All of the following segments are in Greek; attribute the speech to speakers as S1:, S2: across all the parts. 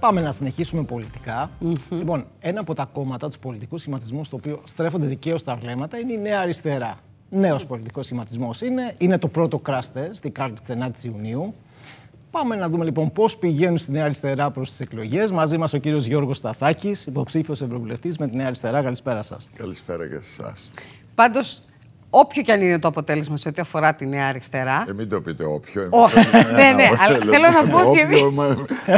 S1: Πάμε να συνεχίσουμε πολιτικά. Mm Λοιπόν, ένα από τα κόμματα του πολιτικού σχηματισμού, στο οποίο στρέφονται δικαίως τα βλέμματα, είναι η Νέα Αριστερά. Νέος πολιτικός σχηματισμός είναι. Είναι το πρώτο κράστε στην κάρτα τη 9η Ιουνίου. Πάμε να δούμε λοιπόν πώς πηγαίνουν στη Νέα Αριστερά προς τις εκλογές. Μαζί μας ο κύριος Γιώργος Σταθάκης, υποψήφιος ευρωβουλευτής με τη Νέα Αριστερά. Καλησπέρα σας. Καλησπέρα
S2: και εσάς.
S3: Πάντως, όποιο και αν είναι το αποτέλεσμα σε ό,τι αφορά τη Νέα Αριστερά.
S2: Ε, μην το πείτε όποιο. ναι, ναι, αλλά θέλω να πω ότι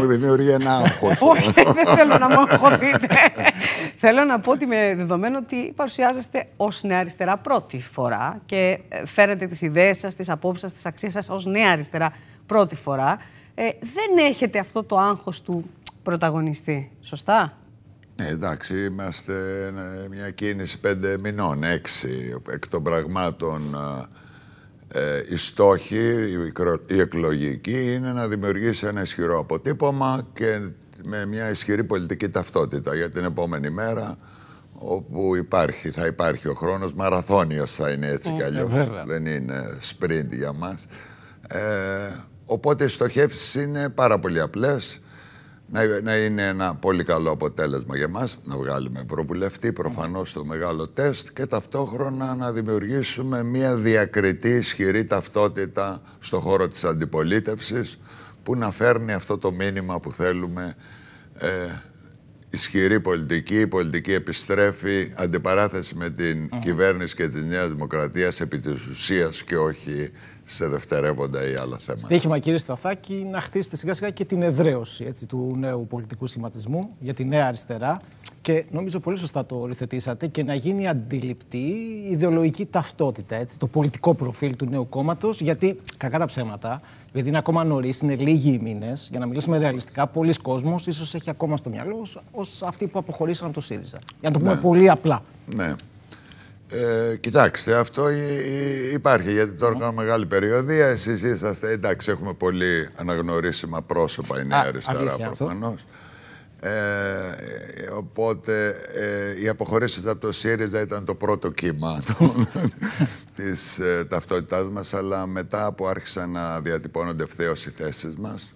S2: Μου δημιουργεί ένα
S3: άγχος. Όχι, δεν θέλω να μου αγχωθείτε. θέλω να πω ότι με δεδομένο ότι παρουσιάζεστε ως Νέα Αριστερά πρώτη φορά και ε, φέρετε τις ιδέες σας, τις απόψεις σας, τις αξίες σας ως Νέα Αριστερά πρώτη φορά, ε, δεν έχετε αυτό το άγχος του πρωταγωνιστή, σωστά.
S2: Ναι, εντάξει, είμαστε μια κίνηση πέντε μηνών, έξι. Εκ των πραγμάτων, ε, στόχη, η εκλογική είναι να δημιουργήσει ένα ισχυρό αποτύπωμα και με μια ισχυρή πολιτική ταυτότητα για την επόμενη μέρα όπου υπάρχει, θα υπάρχει ο χρόνος, μαραθώνιος θα είναι έτσι ε, κι ε, δεν είναι σπριντ για μας. Ε, οπότε οι στοχεύσεις είναι πάρα πολύ απλές να, είναι ένα πολύ καλό αποτέλεσμα για μας, να βγάλουμε προβουλευτή προφανώς στο μεγάλο τεστ και ταυτόχρονα να δημιουργήσουμε μια διακριτή ισχυρή ταυτότητα στο χώρο της αντιπολίτευσης που να φέρνει αυτό το μήνυμα που θέλουμε ε, ισχυρή πολιτική, η πολιτική επιστρέφει, αντιπαράθεση με την κυβέρνηση και τη Νέα Δημοκρατία επί και όχι σε δευτερεύοντα ή άλλα θέματα. Στίχημα,
S1: κύριε Σταθάκη, να χτίσετε σιγά σιγά και την εδραίωση έτσι, του νέου πολιτικού σχηματισμού για τη νέα αριστερά. Και νομίζω πολύ σωστά το οριθετήσατε και να γίνει αντιληπτή η ιδεολογική ταυτότητα, έτσι, το πολιτικό προφίλ του νέου κόμματος. Γιατί κακά τα ψέματα, επειδή είναι ακόμα νωρίς, είναι λίγοι οι μήνες, για να μιλήσουμε ρεαλιστικά, πολλοί κόσμος ίσως έχει ακόμα στο μυαλό ως αυτοί που αποχωρήσαν από το ΣΥΡΙΖΑ. Για να το πούμε ναι. πολύ απλά.
S2: Ναι. Ε, κοιτάξτε, αυτό υπάρχει, γιατί τώρα ναι. μεγάλη περιοδία. Εσείς είσαστε, εντάξει, έχουμε πολύ αναγνωρίσιμα πρόσωπα, είναι η αριστερά προφανώς, ε, ε, οπότε ε, οι αποχωρήσεις από το ΣΥΡΙΖΑ ήταν το πρώτο κύμα της ε, ταυτότητάς μας, αλλά μετά που άρχισαν να διατυπώνονται ευθέως οι θέσεις μας,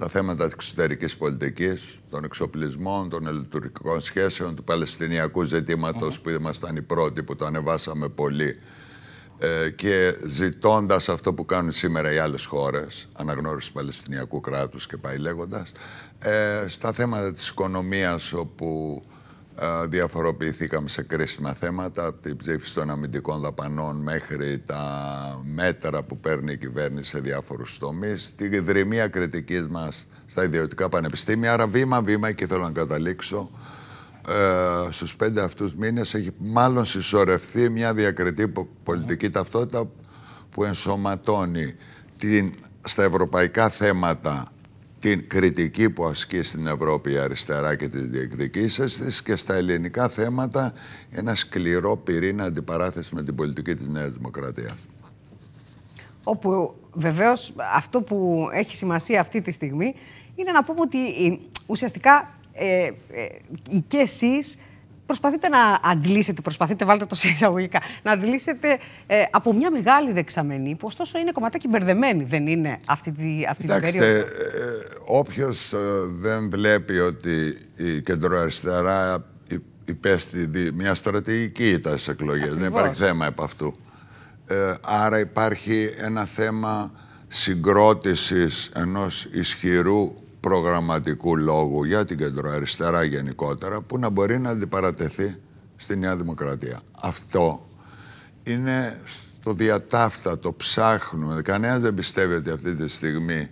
S2: στα θέματα της εξωτερικής πολιτικής, των εξοπλισμών, των ελειτουργικών σχέσεων, του Παλαιστινιακού ζητήματος που ήμασταν οι πρώτοι που το ανεβάσαμε πολύ ε, και ζητώντας αυτό που κάνουν σήμερα οι άλλες χώρες, αναγνώριση του Παλαιστινιακού κράτους και πάει λέγοντας, ε, στα θέματα της οικονομίας όπου ε, διαφοροποιηθήκαμε σε κρίσιμα θέματα, από την ψήφιση των αμυντικών δαπανών μέχρι τα μέτρα που παίρνει η κυβέρνηση σε διάφορους τομείς, τη δρυμία κριτικής μας στα ιδιωτικά πανεπιστήμια. Άρα βήμα-βήμα και θέλω να καταλήξω. Ε, στους πέντε αυτούς μήνες έχει μάλλον συσσωρευτεί μια διακριτή πολιτική ταυτότητα που ενσωματώνει την, στα ευρωπαϊκά θέματα την κριτική που ασκεί στην Ευρώπη η αριστερά και τις διεκδικήσεις της και στα ελληνικά θέματα ένα σκληρό πυρήνα αντιπαράθεση με την πολιτική της Νέας Δημοκρατίας.
S3: Όπου βεβαίως αυτό που έχει σημασία αυτή τη στιγμή είναι να πούμε ότι ουσιαστικά ε, ε, οι ε, και εσείς προσπαθείτε να αντλήσετε, προσπαθείτε, βάλτε το σε εισαγωγικά, να αντλήσετε ε, από μια μεγάλη δεξαμενή που ωστόσο είναι κομματάκι μπερδεμένη, δεν είναι αυτή τη, αυτή Κοιτάξτε, περίοδο. Ε,
S2: ε όποιος ε, δεν βλέπει ότι η κεντροαριστερά υπέστη μια στρατηγική ήταν στις δεν υπάρχει θέμα επ' αυτού. Ε, άρα υπάρχει ένα θέμα συγκρότησης ενός ισχυρού προγραμματικού λόγου για την κεντροαριστερά γενικότερα που να μπορεί να αντιπαρατεθεί στη Νέα Δημοκρατία. Αυτό είναι το το ψάχνουμε. Κανένας δεν πιστεύει ότι αυτή τη στιγμή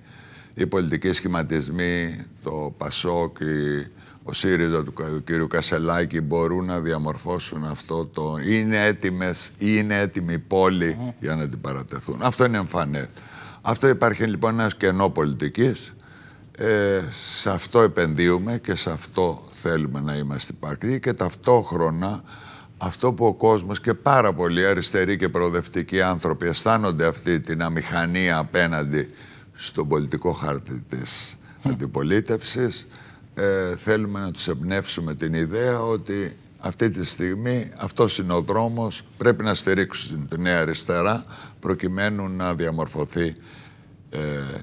S2: οι πολιτικοί σχηματισμοί, το Πασόκ, ο ΣΥΡΙΖΑ του κ. Κασελάκη μπορούν να διαμορφώσουν αυτό το είναι έτοιμες ή είναι έτοιμη η ειναι ετοιμη οι πολη για να την παρατεθούν. Αυτό είναι εμφανές. Αυτό υπάρχει λοιπόν ένας κενό πολιτικής ε, σε αυτό επενδύουμε και σε αυτό θέλουμε να είμαστε υπαρκτοί και ταυτόχρονα αυτό που ο κόσμος και πάρα πολλοί αριστεροί και προοδευτικοί άνθρωποι αισθάνονται αυτή την αμηχανία απέναντι στον πολιτικό χάρτη της ναι. αντιπολίτευσης ε, θέλουμε να τους εμπνεύσουμε την ιδέα ότι αυτή τη στιγμή αυτός είναι ο δρόμος πρέπει να στηρίξουν την νέα αριστερά προκειμένου να διαμορφωθεί ε,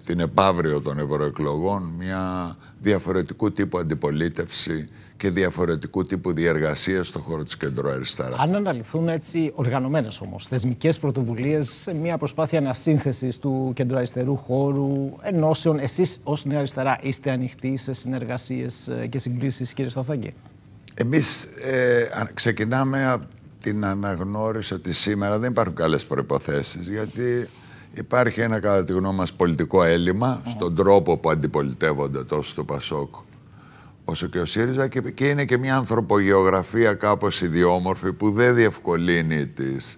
S2: την επαύριο των ευρωεκλογών μια διαφορετικού τύπου αντιπολίτευση και διαφορετικού τύπου διεργασία στον χώρο της κεντροαριστεράς.
S1: Αν αναλυθούν έτσι οργανωμένες όμως θεσμικές πρωτοβουλίες σε μια προσπάθεια ανασύνθεσης του κεντροαριστερού χώρου, ενώσεων, εσείς ως Νέα Αριστερά είστε ανοιχτοί σε συνεργασίες ε, και συγκλήσει, κύριε Σταθάκη.
S2: Εμείς ε, ξεκινάμε από την αναγνώριση ότι σήμερα δεν υπάρχουν καλές προποθέσει γιατί Υπάρχει ένα κατά τη γνώμη μας πολιτικό έλλειμμα ναι. στον τρόπο που αντιπολιτεύονται τόσο το Πασόκ όσο και ο ΣΥΡΙΖΑ και, είναι και μια ανθρωπογεωγραφία κάπως ιδιόμορφη που δεν διευκολύνει τις.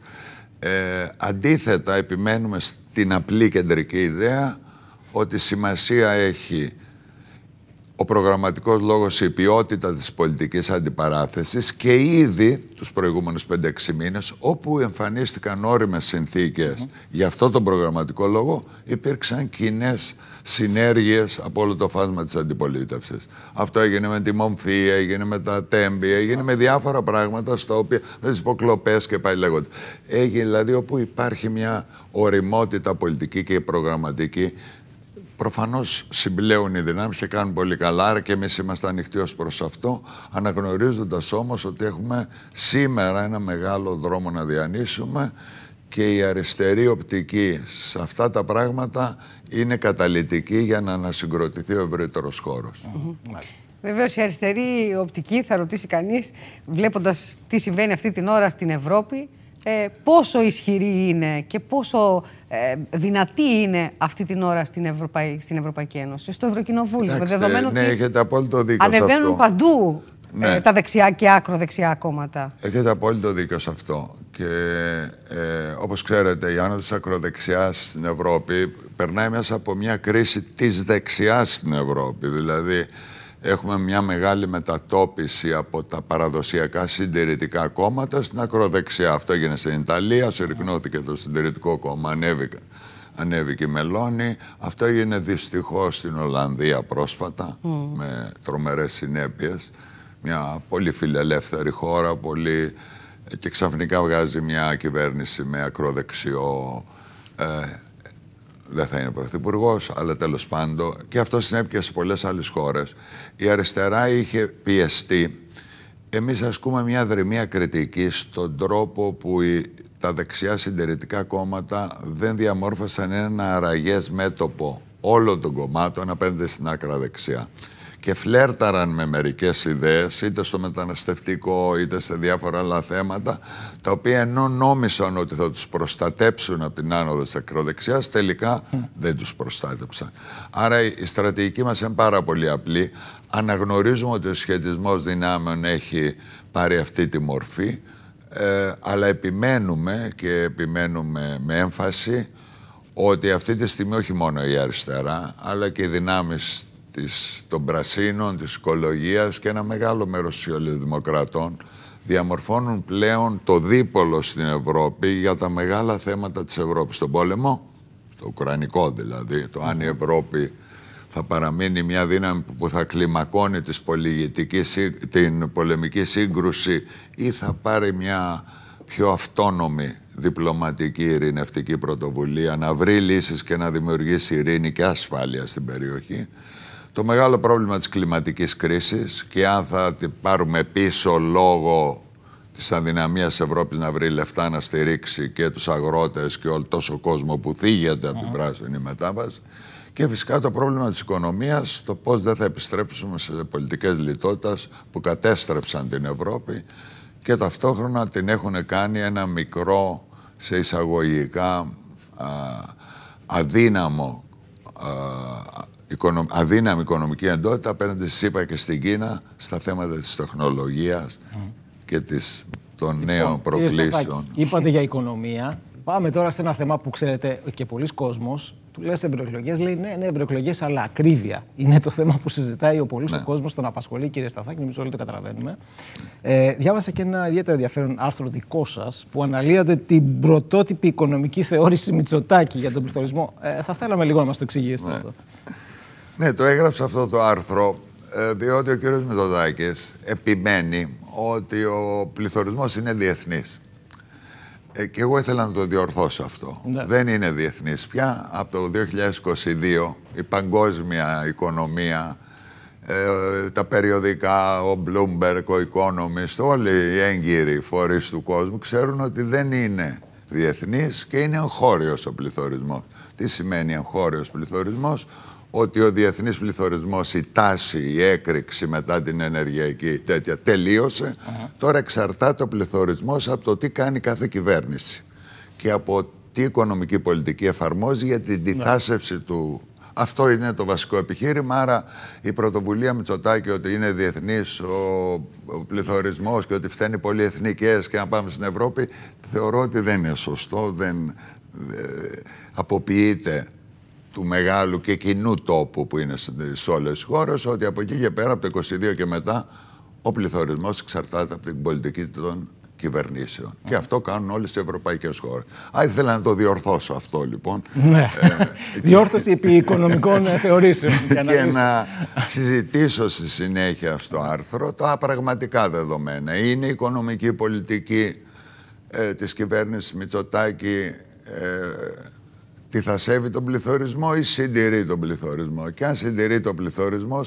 S2: Ε, αντίθετα επιμένουμε στην απλή κεντρική ιδέα ότι σημασία έχει ο προγραμματικός λόγος, η ποιότητα της πολιτικής αντιπαράθεσης και ήδη τους προηγούμενους 5-6 μήνες όπου εμφανίστηκαν όριμες συνθήκες για αυτό τον προγραμματικό λόγο υπήρξαν κοινέ συνέργειες από όλο το φάσμα της αντιπολίτευσης. Αυτό έγινε με τη Μομφία, έγινε με τα Τέμπη, έγινε με διάφορα πράγματα στα οποία με τις υποκλοπές και πάει λέγονται. Έγινε δηλαδή όπου υπάρχει μια οριμότητα πολιτική και προγραμματική Προφανώς συμπλέουν οι δυνάμεις και κάνουν πολύ καλά, άρα και εμείς είμαστε ανοιχτοί ως προς αυτό. Αναγνωρίζοντας όμως ότι έχουμε σήμερα ένα μεγάλο δρόμο να διανύσουμε και η αριστερή οπτική σε αυτά τα πράγματα είναι καταλητική για να ανασυγκροτηθεί ο ευρύτερος χώρος.
S3: Βεβαίως, η αριστερή οπτική, θα ρωτήσει κανείς, βλέποντας τι συμβαίνει αυτή την ώρα στην Ευρώπη, ε, πόσο ισχυρή είναι και πόσο ε, δυνατή είναι αυτή την ώρα στην, στην Ευρωπαϊκή Ένωση, στο Ευρωκοινοβούλιο. δεδομένου ναι, ότι
S2: έχετε απόλυτο δίκιο. Ανεβαίνουν αυτό.
S3: παντού ε, ναι. τα δεξιά και ακροδεξιά κόμματα.
S2: Έχετε απόλυτο δίκιο σε αυτό. Και όπως ξέρετε, η άνοδος της ακροδεξιάς στην Ευρώπη περνάει μέσα από μια κρίση της δεξιάς στην Ευρώπη. Δηλαδή, έχουμε μια μεγάλη μετατόπιση από τα παραδοσιακά συντηρητικά κόμματα στην ακροδεξιά. Αυτό έγινε στην Ιταλία, συρρυκνώθηκε το συντηρητικό κόμμα, ανέβηκε, ανέβηκε η Μελώνη. Αυτό έγινε δυστυχώς στην Ολλανδία πρόσφατα, mm. με τρομερές συνέπειες. Μια πολύ φιλελεύθερη χώρα, πολύ... και ξαφνικά βγάζει μια κυβέρνηση με ακροδεξιό ε, δεν θα είναι πρωθυπουργός, αλλά τέλος πάντων. Και αυτό συνέβη και σε πολλές άλλες χώρες. Η αριστερά είχε πιεστεί. Εμείς ασκούμε μια δρυμία κριτική στον τρόπο που η, τα δεξιά συντηρητικά κόμματα δεν διαμόρφωσαν ένα αραγές μέτωπο όλων των κομμάτων απέναντι στην άκρα δεξιά και φλέρταραν με μερικές ιδέες, είτε στο μεταναστευτικό, είτε σε διάφορα άλλα θέματα, τα οποία ενώ νόμισαν ότι θα τους προστατέψουν από την άνοδο της ακροδεξιάς, τελικά δεν τους προστάτεψαν. Άρα η στρατηγική μας είναι πάρα πολύ απλή. Αναγνωρίζουμε ότι ο σχετισμός δυνάμεων έχει πάρει αυτή τη μορφή, ε, αλλά επιμένουμε και επιμένουμε με έμφαση ότι αυτή τη στιγμή όχι μόνο η αριστερά, αλλά και οι δυνάμεις της, των πρασίνων, της οικολογίας και ένα μεγάλο μέρος σιωλιδημοκρατών διαμορφώνουν πλέον το δίπολο στην Ευρώπη για τα μεγάλα θέματα της Ευρώπης. Το πόλεμο, το ουκρανικό δηλαδή, το αν η Ευρώπη θα παραμείνει μια δύναμη που θα κλιμακώνει τις την πολεμική σύγκρουση ή θα πάρει μια πιο αυτόνομη διπλωματική ειρηνευτική πρωτοβουλία, να βρει λύσεις και να δημιουργήσει ειρήνη και ασφάλεια στην περιοχή. Το μεγάλο πρόβλημα της κλιματικής κρίσης και αν θα την πάρουμε πίσω λόγω της αδυναμίας Ευρώπης να βρει λεφτά να στηρίξει και τους αγρότες και όλο τόσο κόσμο που θίγεται από την πράσινη μετάβαση και φυσικά το πρόβλημα της οικονομίας, το πώς δεν θα επιστρέψουμε σε πολιτικές λιτότητας που κατέστρεψαν την Ευρώπη και ταυτόχρονα την έχουν κάνει ένα μικρό σε εισαγωγικά α, αδύναμο α, αδύναμη οικονομική εντότητα απέναντι στη ΣΥΠΑ και στην Κίνα στα θέματα της τεχνολογίας και της, των λοιπόν, νέων προκλήσεων.
S1: είπατε για οικονομία. Πάμε τώρα σε ένα θέμα που ξέρετε και πολλοί κόσμος του σε ευρωεκλογές, λέει ναι, ναι, ευρωεκλογές, αλλά ακρίβεια είναι το θέμα που συζητάει ο πολύ ναι. ο κόσμος, τον απασχολεί, κύριε Σταθάκη, νομίζω όλοι το καταλαβαίνουμε. Ε, διάβασα και ένα ιδιαίτερα ενδιαφέρον άρθρο δικό σας που αναλύατε την πρωτότυπη οικονομική θεώρηση Μητσοτάκη για τον πληθωρισμό.
S2: Ε, θα θέλαμε λίγο να μας το εξηγήσετε ναι. αυτό. Ναι, το έγραψα αυτό το άρθρο, ε, διότι ο κύριος Μητοδάκης επιμένει ότι ο πληθωρισμός είναι διεθνής. Ε, και εγώ ήθελα να το διορθώσω αυτό. Ναι. Δεν είναι διεθνής πια. Από το 2022 η παγκόσμια οικονομία, ε, τα περιοδικά, ο Bloomberg, ο Economist, όλοι οι έγκυροι φορείς του κόσμου ξέρουν ότι δεν είναι διεθνής και είναι εγχώριος ο πληθωρισμός. Τι σημαίνει εγχώριος πληθωρισμός? ότι ο διεθνής πληθωρισμός, η τάση, η έκρηξη μετά την ενεργειακή τέτοια τελείωσε. Τώρα εξαρτάται ο πληθωρισμός από το τι κάνει κάθε κυβέρνηση και από τι οικονομική πολιτική εφαρμόζει για την ναι. διθάσευση του αυτό είναι το βασικό επιχείρημα. Άρα η πρωτοβουλία Μητσοτάκη ότι είναι διεθνής ο πληθωρισμός και ότι φταίνει πολυεθνικές και να πάμε στην Ευρώπη, θεωρώ ότι δεν είναι σωστό. Δεν ε, αποποιείται του μεγάλου και κοινού τόπου που είναι σε όλες τις χώρες, ότι από εκεί και πέρα, από το 22 και μετά, ο πληθωρισμός εξαρτάται από την πολιτική των κυβερνήσεων. Και αυτό κάνουν όλες οι ευρωπαϊκές χώρες. Α, ήθελα να το διορθώσω αυτό λοιπόν. Ναι. Ε, ε,
S1: Διόρθωση επί οικονομικών θεωρήσεων. Και, να
S2: συζητήσω στη συνέχεια στο άρθρο τα πραγματικά δεδομένα. Είναι η οικονομική πολιτική ε, της κυβέρνησης Μητσοτάκη ε, τι θα σέβει τον πληθωρισμό ή συντηρεί τον πληθωρισμό. Και αν συντηρεί τον πληθωρισμό,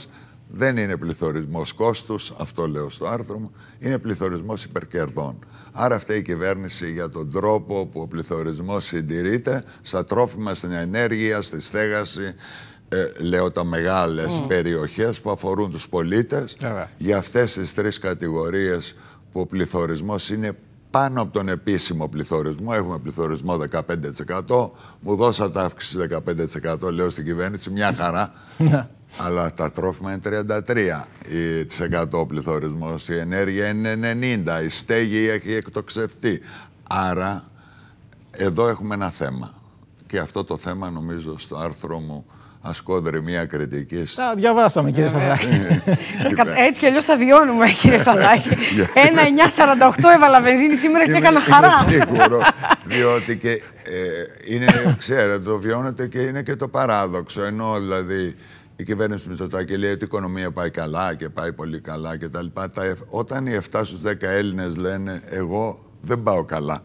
S2: δεν είναι πληθωρισμός κόστους, αυτό λέω στο άρθρο μου, είναι πληθωρισμός υπερκερδών. Άρα αυτή η κυβέρνηση για τον τρόπο που ο πληθωρισμός συντηρείται στα τρόφιμα, στην ενέργεια, στη στέγαση, ε, λέω τα μεγάλες mm. περιοχές που αφορούν τους πολίτες Για αυτές τις τρεις κατηγορίες που ο πληθωρισμός είναι πάνω από τον επίσημο πληθωρισμό. Έχουμε πληθωρισμό 15%. Μου δώσατε αύξηση 15% λέω στην κυβέρνηση, μια χαρά. Ναι. Αλλά τα τρόφιμα είναι 33% ο πληθωρισμός, η ενέργεια είναι 90%, η στέγη έχει εκτοξευτεί. Άρα εδώ έχουμε ένα θέμα. Και αυτό το θέμα νομίζω στο άρθρο μου ασκόδρε μία κριτική. Τα
S3: διαβάσαμε, κύριε ναι, ναι. Σταδάκη. Ε, ε, έτσι κι αλλιώς τα βιώνουμε, κύριε ε, Σταδάκη. Ένα 9,48 έβαλα βενζίνη σήμερα και έκανα χαρά. Σίγουρο.
S2: Διότι και είναι, ξέρετε, το βιώνετε και είναι και το παράδοξο. Ενώ δηλαδή η κυβέρνηση τάκι λέει ότι η οικονομία πάει καλά και πάει πολύ καλά κτλ. Όταν οι 7 στου 10 Έλληνες λένε, εγώ δεν πάω καλά.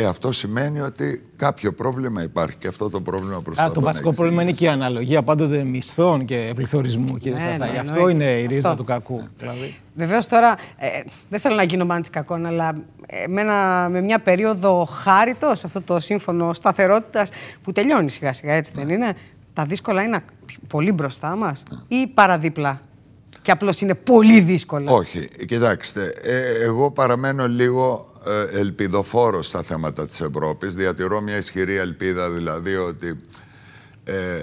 S2: Ε, αυτό σημαίνει ότι κάποιο πρόβλημα υπάρχει και αυτό το πρόβλημα τα Το βασικό πρόβλημα
S1: είναι και η αναλογία πάντοτε μισθών και πληθωρισμού, κύριε ναι, ναι, αυτό είναι η ρίζα του κακού.
S3: Δηλαδή. Βεβαίως τώρα, ε, ε, δεν θέλω να γίνω τη κακών, αλλά ε, με, με μια περίοδο χάριτος, αυτό το σύμφωνο σταθερότητας που τελειώνει σιγά σιγά, έτσι δεν είναι. Τα δύσκολα είναι πολύ μπροστά μας ή παραδίπλα και απλώς είναι πολύ δύσκολα.
S2: Όχι, κοιτάξτε, ε, εγώ παραμένω λίγο ε, ελπιδοφόρος στα θέματα της Ευρώπης. Διατηρώ μια ισχυρή ελπίδα δηλαδή ότι ε,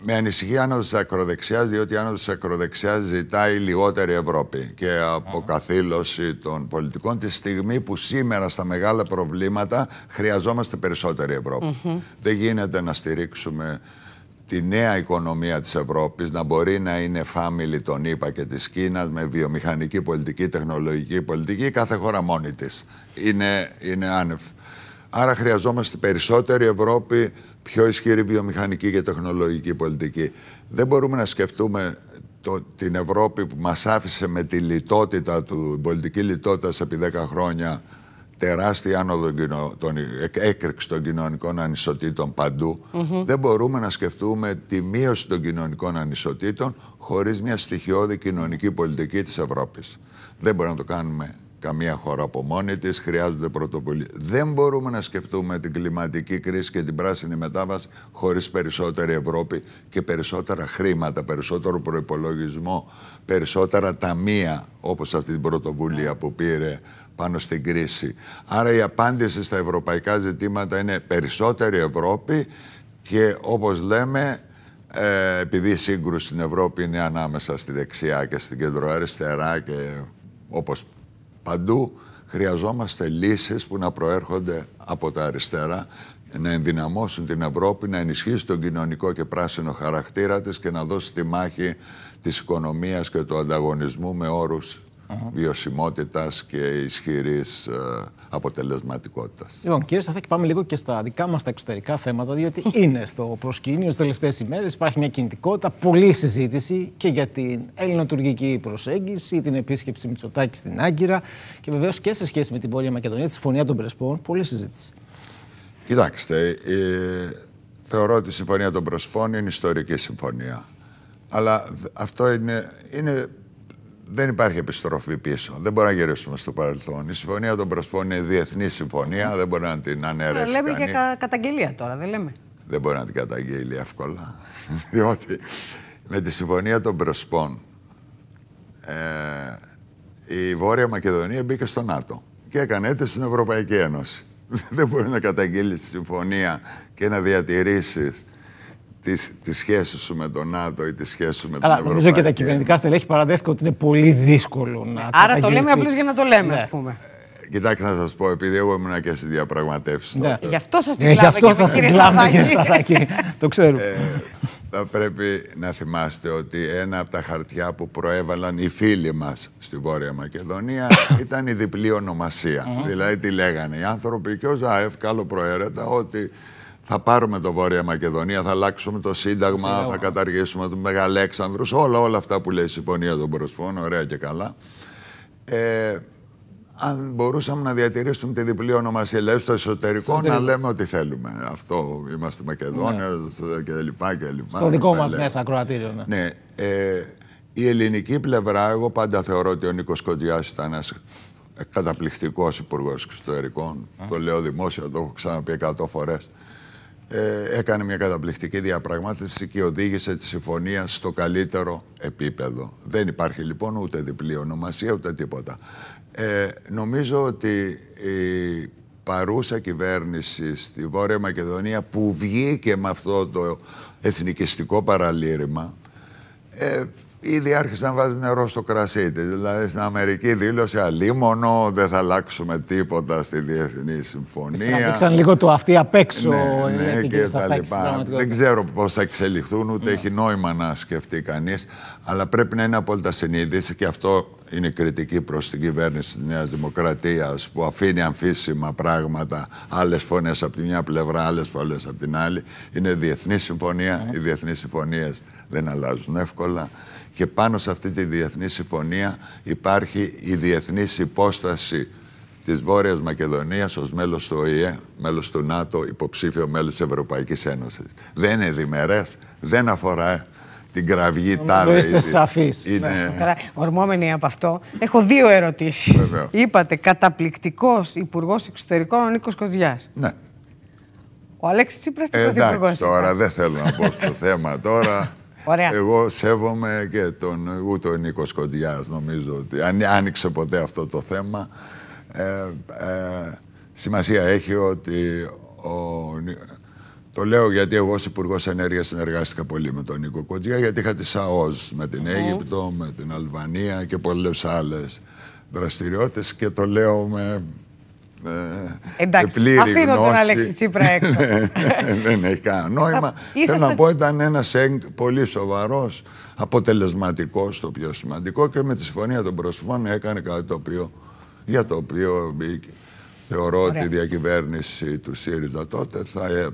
S2: με ανησυχεί άνω της ακροδεξιάς διότι η ακροδεξιάς ζητάει λιγότερη Ευρώπη και αποκαθήλωση των πολιτικών τη στιγμή που σήμερα στα μεγάλα προβλήματα χρειαζόμαστε περισσότερη Ευρώπη. Δεν γίνεται να στηρίξουμε τη νέα οικονομία της Ευρώπης να μπορεί να είναι family των ΗΠΑ και της Κίνας με βιομηχανική πολιτική, τεχνολογική πολιτική, κάθε χώρα μόνη της. Είναι, είναι άνευ. Άρα χρειαζόμαστε περισσότερη Ευρώπη, πιο ισχυρή βιομηχανική και τεχνολογική πολιτική. Δεν μπορούμε να σκεφτούμε το, την Ευρώπη που μας άφησε με τη λιτότητα του, την πολιτική λιτότητα επί 10 χρόνια τεράστια άνοδο των, έκρηξη των κοινωνικών ανισοτήτων παντού. Mm -hmm. Δεν μπορούμε να σκεφτούμε τη μείωση των κοινωνικών ανισοτήτων χωρίς μια στοιχειώδη κοινωνική πολιτική της Ευρώπης. Δεν μπορούμε να το κάνουμε καμία χώρα από μόνη της, χρειάζονται πρωτοβουλίε. Δεν μπορούμε να σκεφτούμε την κλιματική κρίση και την πράσινη μετάβαση χωρίς περισσότερη Ευρώπη και περισσότερα χρήματα, περισσότερο προπολογισμό, περισσότερα ταμεία, όπως αυτή την πρωτοβουλία που πήρε πάνω στην κρίση. Άρα η απάντηση στα ευρωπαϊκά ζητήματα είναι περισσότερη Ευρώπη και όπως λέμε ε, επειδή η σύγκρουση στην Ευρώπη είναι ανάμεσα στη δεξιά και στην κεντροαριστερά και όπως παντού χρειαζόμαστε λύσεις που να προέρχονται από τα αριστερά να ενδυναμώσουν την Ευρώπη, να ενισχύσει τον κοινωνικό και πράσινο χαρακτήρα της και να δώσει τη μάχη της οικονομίας και του ανταγωνισμού με όρους βιωσιμότητας και ισχυρής ε, αποτελεσματικότητας.
S1: Λοιπόν, κύριε Σταθάκη, πάμε λίγο και στα δικά μας τα εξωτερικά θέματα, διότι είναι στο προσκήνιο στι τελευταίες ημέρες. Υπάρχει μια κινητικότητα, πολλή συζήτηση και για την ελληνοτουρκική προσέγγιση, την επίσκεψη Μητσοτάκη στην Άγκυρα και βεβαίως και σε σχέση με την Βόρεια Μακεδονία, τη Συμφωνία
S2: των Πρεσπών. Πολλή συζήτηση. Κοιτάξτε, ε, θεωρώ ότι η Συμφωνία των Πρεσπών είναι ιστορική συμφωνία. Αλλά αυτό είναι, είναι δεν υπάρχει επιστροφή πίσω. Δεν μπορούμε να γυρίσουμε στο παρελθόν. Η συμφωνία των Πρεσπών είναι διεθνή συμφωνία. Ναι. Δεν μπορεί να την αναιρέσει. Λέμε και
S3: καταγγελία τώρα, δεν λέμε.
S2: Δεν μπορεί να την καταγγείλει εύκολα. Διότι με τη συμφωνία των Πρεσπών ε, η Βόρεια Μακεδονία μπήκε στο ΝΑΤΟ και έκανε έτσι στην Ευρωπαϊκή Ένωση. Δεν μπορεί να καταγγείλει τη συμφωνία και να διατηρήσεις τη, τη σχέση σου με τον ΝΑΤΟ ή τη σχέση σου με τον Αλλά Νομίζω
S1: και τα κυβερνητικά στελέχη παραδέχτηκαν ότι είναι πολύ δύσκολο να. Άρα το λέμε απλώς για να το λέμε, ναι. ας
S3: πούμε.
S2: Ε, κοιτάξτε να σας πω, επειδή εγώ ήμουν και στις διαπραγματεύσεις. Ναι. Γι' αυτό σας την ε, Γι' αυτό σα την το ξέρουμε. Ε, θα πρέπει να θυμάστε ότι ένα από τα χαρτιά που προέβαλαν οι φίλοι μας στη Βόρεια Μακεδονία ήταν η διπλή ονομασία. δηλαδή, τι λέγανε οι άνθρωποι και ο Ζάεφ, καλοπροαίρετα, ότι θα πάρουμε το Βόρεια Μακεδονία, θα αλλάξουμε το Σύνταγμα, θα καταργήσουμε τον Μεγαλέξανδρο, όλα, όλα αυτά που λέει η Συμφωνία των Προσφών, ωραία και καλά. Ε, αν μπορούσαμε να διατηρήσουμε τη διπλή ονομασία, λέει στο εσωτερικό, να λέμε ό,τι θέλουμε. Αυτό είμαστε Μακεδόνια ναι. και λοιπά και λοιπά. Στο δικό μας μέσα
S1: ακροατήριο. Ναι.
S2: ναι. Ε, η ελληνική πλευρά, εγώ πάντα θεωρώ ότι ο Νίκος Κοντιάς ήταν ένας καταπληκτικός υπουργός εξωτερικών. Το λέω δημόσια, το έχω ξαναπεί 100 φορές. Ε, έκανε μια καταπληκτική διαπραγμάτευση και οδήγησε τη συμφωνία στο καλύτερο επίπεδο. Δεν υπάρχει λοιπόν ούτε διπλή ονομασία ούτε τίποτα. Ε, νομίζω ότι η παρούσα κυβέρνηση στη Βόρεια Μακεδονία που βγήκε με αυτό το εθνικιστικό παραλήρημα ε, ήδη άρχισε να βάζει νερό στο κρασί τη. Δηλαδή στην Αμερική δήλωσε αλίμονο, δεν θα αλλάξουμε τίποτα στη διεθνή συμφωνία. Έπαιξαν λίγο
S1: το αυτή απ' έξω, ναι, ε, ναι, και, τα λοιπά.
S2: Δεν ξέρω πώς θα εξελιχθούν, ούτε έχει νόημα να σκεφτεί κανείς. Αλλά πρέπει να είναι απόλυτα συνείδηση και αυτό είναι κριτική προς την κυβέρνηση της Νέας Δημοκρατίας που αφήνει αμφίσιμα πράγματα, άλλες φωνές από τη μια πλευρά, άλλες φωνές από την άλλη. Είναι διεθνή συμφωνία, ναι. οι διεθνείς συμφωνίες δεν αλλάζουν εύκολα. Και πάνω σε αυτή τη διεθνή συμφωνία υπάρχει η διεθνή υπόσταση της Βόρειας Μακεδονίας ως μέλος του ΟΗΕ, μέλος του ΝΑΤΟ, υποψήφιο μέλος της Ευρωπαϊκής Ένωσης. Δεν είναι διμερές, δεν αφορά την κραυγή τάδε. Είστε σαφείς. Είναι...
S3: Ναι, από αυτό, έχω δύο ερωτήσεις. Είπατε καταπληκτικός υπουργός Εξωτερικών ο Νίκος Κοτζιάς Ναι. Ο Τσίπρα τώρα,
S2: δεν θέλω να πω στο θέμα τώρα. Εγώ σέβομαι και τον ούτε ο Νίκος Κοντιάς, νομίζω ότι αν άνοιξε ποτέ αυτό το θέμα. Ε, ε, σημασία έχει ότι το λέω γιατί εγώ ως Υπουργός Ενέργειας συνεργάστηκα πολύ με τον Νίκο Κοντζιά, γιατί είχα τη ΣΑΟΣ με την mm Αίγυπτο, με την Αλβανία και πολλές άλλες δραστηριότητες και το λέω με ε, Εντάξει, αφήνω γνώση. τον Αλέξη Τσίπρα έξω. δεν έχει κανένα νόημα. Θέλω να πω ήταν ένας πολύ σοβαρός, αποτελεσματικός το πιο σημαντικό και με τη συμφωνία των προσφυγών έκανε κάτι το οποίο, για το οποίο θεωρώ Ωραία. ότι η διακυβέρνηση του ΣΥΡΙΖΑ τότε θα ε,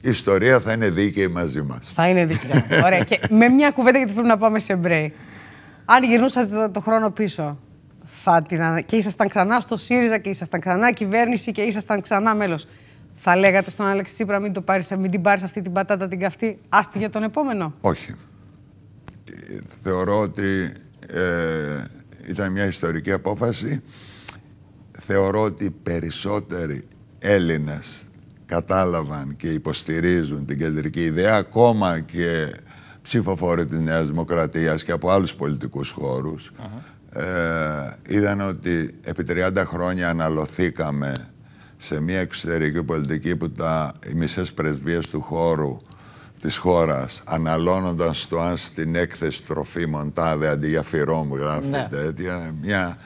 S2: η ιστορία θα είναι δίκαιη μαζί μας.
S3: Θα είναι δίκαιη. Ωραία. και με μια κουβέντα, γιατί πρέπει να πάμε σε break. Αν γυρνούσατε το, το χρόνο πίσω, θα και ήσασταν ξανά στο ΣΥΡΙΖΑ και ήσασταν ξανά κυβέρνηση και ήσασταν ξανά μέλος. Θα λέγατε στον Άλεξ Τσίπρα μην, το πάρεις, ε, μην την πάρεις αυτή την πατάτα την καυτή, άστη για τον επόμενο.
S2: Όχι. Θεωρώ ότι ε, ήταν μια ιστορική απόφαση. Θεωρώ ότι περισσότεροι Έλληνες κατάλαβαν και υποστηρίζουν την κεντρική ιδέα, ακόμα και ψηφοφόροι της Νέας Δημοκρατίας και από άλλους πολιτικούς χώρους ε, είδαν ότι επί 30 χρόνια αναλωθήκαμε σε μια εξωτερική πολιτική που τα, οι μισές πρεσβείες του χώρου της χώρας αναλώνονταν στο αν στην έκθεση τροφή μοντάδε αντί για γράφει ναι. τέτοια μια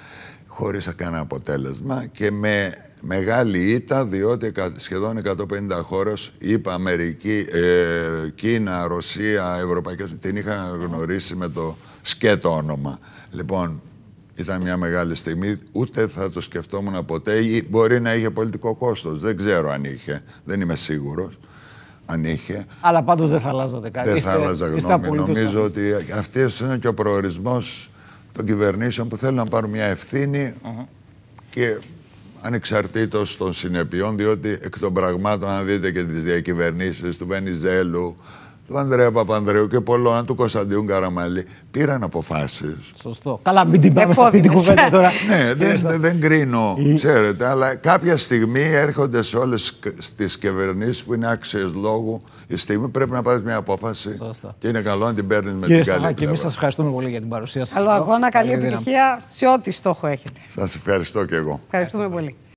S2: χωρίς κανένα αποτέλεσμα και με μεγάλη ήττα διότι σχεδόν 150 χώρες είπα Αμερική, ε, Κίνα, Ρωσία, Ευρωπαϊκή την είχαν γνωρίσει με το σκέτο όνομα. Λοιπόν, ήταν μια μεγάλη στιγμή, ούτε θα το σκεφτόμουν ποτέ. Μπορεί να είχε πολιτικό κόστος. δεν ξέρω αν είχε, δεν είμαι σίγουρος αν είχε.
S1: Αλλά πάντως δεν θα αλλάζατε κάτι. Δεν θα άλλαζα γνώμη. Νομίζω
S2: ότι αυτές είναι και ο προορισμός των κυβερνήσεων που θέλουν να πάρουν μια ευθύνη και ανεξαρτήτως των συνεπειών, διότι εκ των πραγμάτων, αν δείτε και τις διακυβερνήσεις του Βενιζέλου, του Ανδρέα Παπανδρέου και πολλών του Κωνσταντίου Καραμαλή πήραν αποφάσεις.
S1: Σωστό. Καλά, μην την πάμε σε αυτή την ε, κουβέντα τώρα. ναι, ε, δεν,
S2: δεν, δεν κρίνω, ξέρετε, αλλά κάποια στιγμή έρχονται σε όλες τι κυβερνήσεις που είναι άξιες λόγου. Η στιγμή πρέπει να πάρεις μια απόφαση. Σωστό. Και είναι καλό να την παίρνεις με την καλή. και εμεί
S1: σας ευχαριστούμε πολύ για την παρουσία σας.
S3: Καλό αγώνα, καλή επιτυχία σε ό,τι στόχο έχετε.
S2: Σας ευχαριστώ και εγώ.
S3: Ευχαριστούμε πολύ.